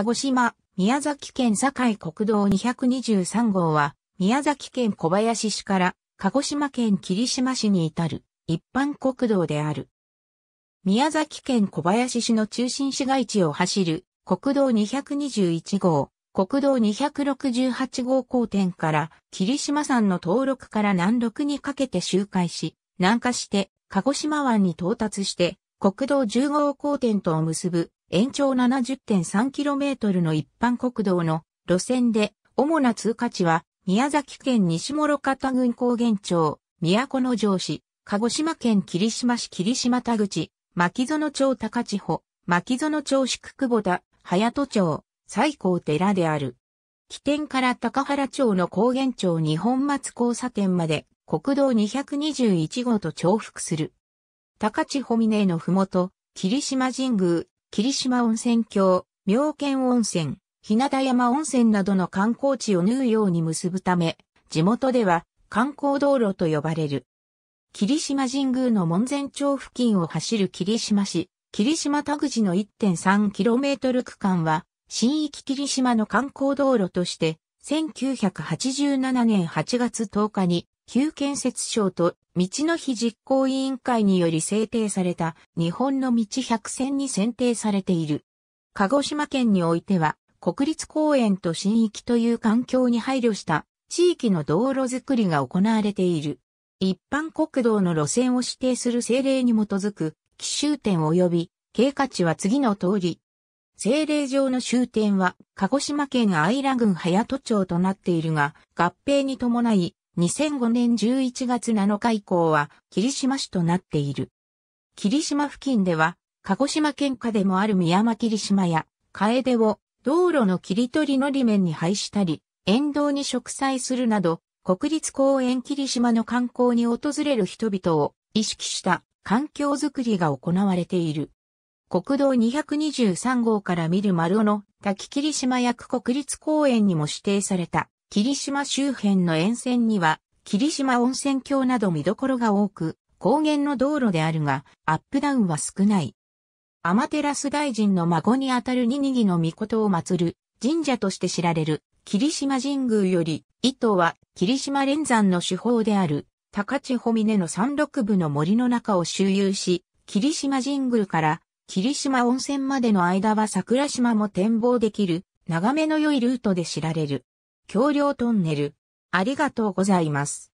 鹿児島、宮崎県境国道223号は、宮崎県小林市から、鹿児島県霧島市に至る、一般国道である。宮崎県小林市の中心市街地を走る、国道221号、国道268号交点から、霧島山の登録から南麓にかけて周回し、南下して、鹿児島湾に到達して、国道10号交点とを結ぶ延長 70.3km の一般国道の路線で、主な通過地は、宮崎県西諸方郡高原町、都城市、鹿児島県霧島市霧島田口、牧園町高千穂、牧園町宿久保田、隼人町、西高寺である。起点から高原町の高原町日本松交差点まで国道221号と重複する。高千穂峰のふもと、霧島神宮、霧島温泉郷、妙見温泉、日向山温泉などの観光地を縫うように結ぶため、地元では観光道路と呼ばれる。霧島神宮の門前町付近を走る霧島市、霧島田口の 1.3km 区間は、新域霧島の観光道路として、1987年8月10日に旧建設省と道の日実行委員会により制定された日本の道百選に選定されている。鹿児島県においては国立公園と新域という環境に配慮した地域の道路づくりが行われている。一般国道の路線を指定する政令に基づく奇終点及び経過値は次の通り。政令上の終点は鹿児島県姶良郡隼人町となっているが合併に伴い2005年11月7日以降は霧島市となっている。霧島付近では、鹿児島県下でもある宮間霧島や、楓を道路の切り取りのり面に配したり、沿道に植栽するなど、国立公園霧島の観光に訪れる人々を意識した環境づくりが行われている。国道223号から見る丸尾の滝霧島役国立公園にも指定された霧島周辺の沿線には、霧島温泉郷など見どころが多く、高原の道路であるが、アップダウンは少ない。アマテラス大臣の孫にあたるニニギの御事を祀る神社として知られる霧島神宮より、伊藤は霧島連山の手法である高千穂峰の山麓部の森の中を周遊し、霧島神宮から霧島温泉までの間は桜島も展望できる眺めの良いルートで知られる。橋梁トンネル。ありがとうございます。